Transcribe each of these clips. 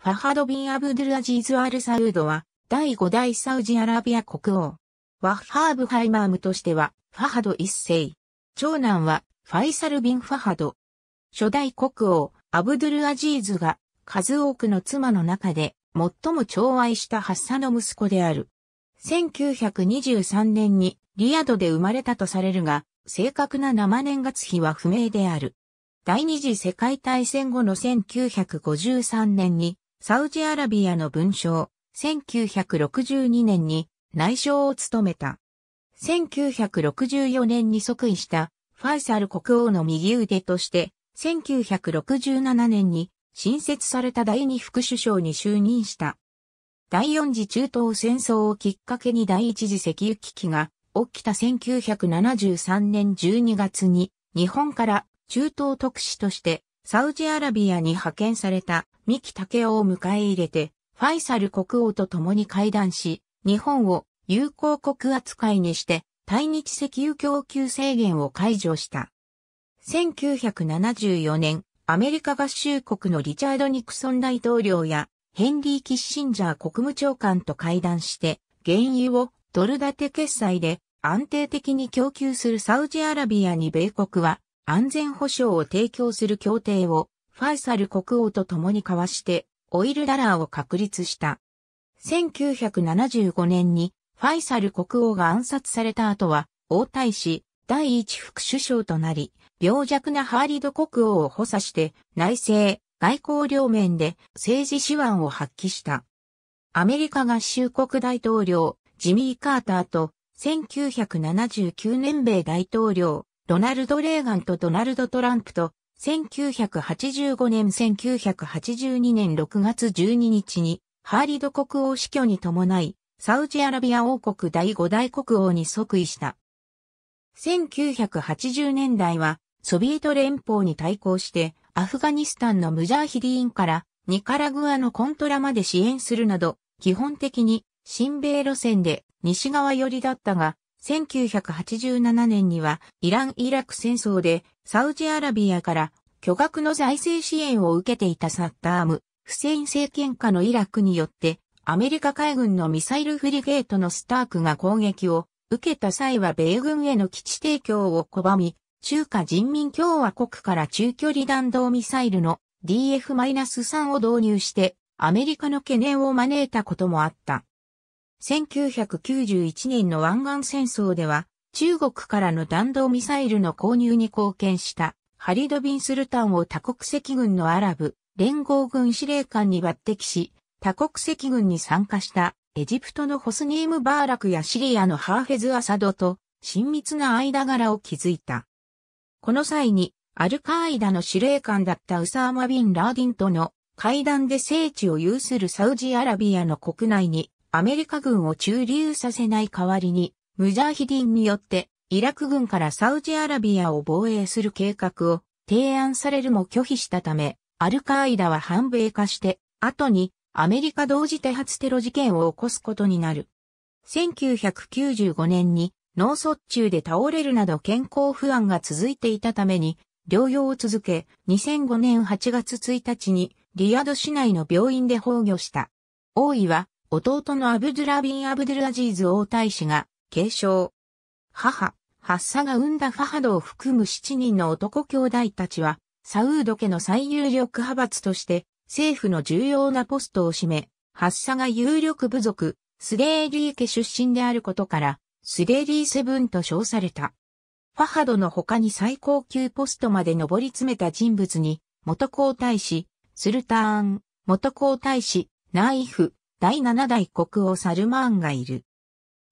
ファハド・ビン・アブドゥルアジーズ・アル・サウードは、第5代サウジアラビア国王。ワッハーブ・ハイマームとしては、ファハド一世。長男は、ファイサル・ビン・ファハド。初代国王、アブドゥルアジーズが、数多くの妻の中で、最も寵愛したハッサの息子である。1923年にリアドで生まれたとされるが、正確な生年月日は不明である。第二次世界大戦後の1953年にサウジアラビアの文章、1962年に内相を務めた。1964年に即位したファイサル国王の右腕として、1967年に新設された第二副首相に就任した。第四次中東戦争をきっかけに第一次石油危機が起きた1973年12月に日本から中東特使としてサウジアラビアに派遣された三木武夫を迎え入れて、ファイサル国王と共に会談し、日本を友好国扱いにして、対日石油供給制限を解除した。1974年、アメリカ合衆国のリチャード・ニクソン大統領やヘンリー・キッシンジャー国務長官と会談して、原油をドル建て決済で安定的に供給するサウジアラビアに米国は安全保障を提供する協定をファイサル国王と共に交わして、オイルダラーを確立した。1975年に、ファイサル国王が暗殺された後は、王太子、第一副首相となり、病弱なハーリド国王を補佐して、内政、外交両面で政治手腕を発揮した。アメリカ合衆国大統領、ジミー・カーターと、1979年米大統領、ドナルド・レーガンとドナルド・トランプと1985年1982年6月12日に、ハーリド国王死去に伴い、サウジアラビア王国第五大国王に即位した。1980年代は、ソビエト連邦に対抗して、アフガニスタンのムジャーヒディーンから、ニカラグアのコントラまで支援するなど、基本的に、新米路線で西側寄りだったが、1987年にはイラン・イラク戦争でサウジアラビアから巨額の財政支援を受けていたサッターム、フセイン政権下のイラクによって、アメリカ海軍のミサイルフリゲートのスタークが攻撃を受けた際は米軍への基地提供を拒み、中華人民共和国から中距離弾道ミサイルの DF-3 を導入してアメリカの懸念を招いたこともあった。1991年の湾岸戦争では中国からの弾道ミサイルの購入に貢献したハリド・ビン・スルタンを多国籍軍のアラブ連合軍司令官に抜擢し、多国籍軍に参加したエジプトのホスニーム・バーラクやシリアのハーフェズ・アサドと親密な間柄を築いた。この際にアルカーイダの司令官だったウサーマ・ビン・ラーディンとの会談で聖地を有するサウジアラビアの国内にアメリカ軍を駐留させない代わりにムジャーヒディンによって、イラク軍からサウジアラビアを防衛する計画を提案されるも拒否したため、アルカーイダは反米化して、後にアメリカ同時多発テロ事件を起こすことになる。1995年に脳卒中で倒れるなど健康不安が続いていたために、療養を続け、2005年8月1日にリヤド市内の病院で崩御した。王位は弟のアブドゥラビン・アブドゥルアジーズ王大使が継承。母、ハッサが生んだファハドを含む7人の男兄弟たちは、サウード家の最有力派閥として、政府の重要なポストを占め、ハッサが有力部族、スレーリー家出身であることから、スレーリーセブンと称された。ファハドの他に最高級ポストまで上り詰めた人物に、元皇太子、スルターン、元皇太子、ナイフ、第七代国王サルマーンがいる。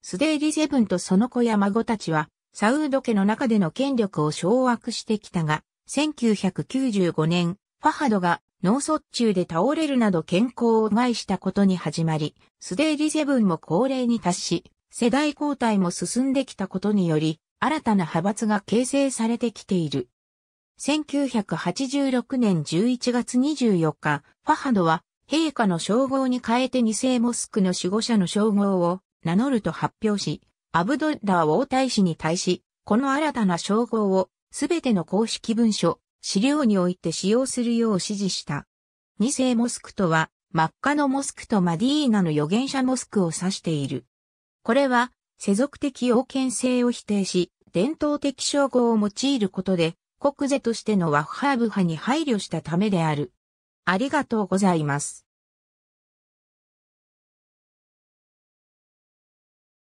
スデーリセブンとその子や孫たちは、サウード家の中での権力を掌握してきたが、1995年、ファハドが脳卒中で倒れるなど健康を害したことに始まり、スデーリセブンも高齢に達し、世代交代も進んできたことにより、新たな派閥が形成されてきている。1986年11月24日、ファハドは、陛下の称号に変えて二世モスクの守護者の称号を名乗ると発表し、アブドッラー王太子に対し、この新たな称号をすべての公式文書、資料において使用するよう指示した。二世モスクとは、真っ赤のモスクとマディーナの預言者モスクを指している。これは、世俗的王権性を否定し、伝統的称号を用いることで、国税としてのワッハーブ派に配慮したためである。ありがとうございます。